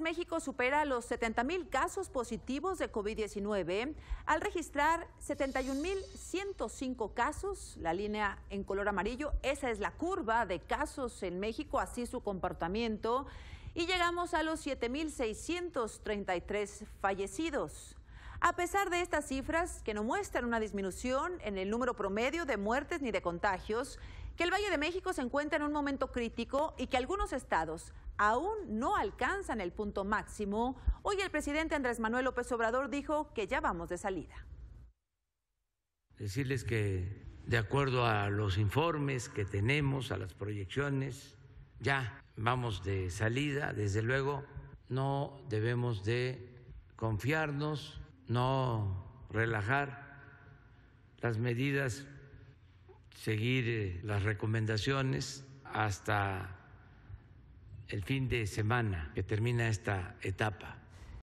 México supera los 70.000 casos positivos de COVID-19 al registrar 71.105 casos. La línea en color amarillo, esa es la curva de casos en México, así su comportamiento. Y llegamos a los 7.633 fallecidos. A pesar de estas cifras, que no muestran una disminución en el número promedio de muertes ni de contagios, que el Valle de México se encuentra en un momento crítico y que algunos estados aún no alcanzan el punto máximo, hoy el presidente Andrés Manuel López Obrador dijo que ya vamos de salida. Decirles que de acuerdo a los informes que tenemos, a las proyecciones, ya vamos de salida, desde luego no debemos de confiarnos, no relajar las medidas seguir eh, las recomendaciones hasta el fin de semana que termina esta etapa.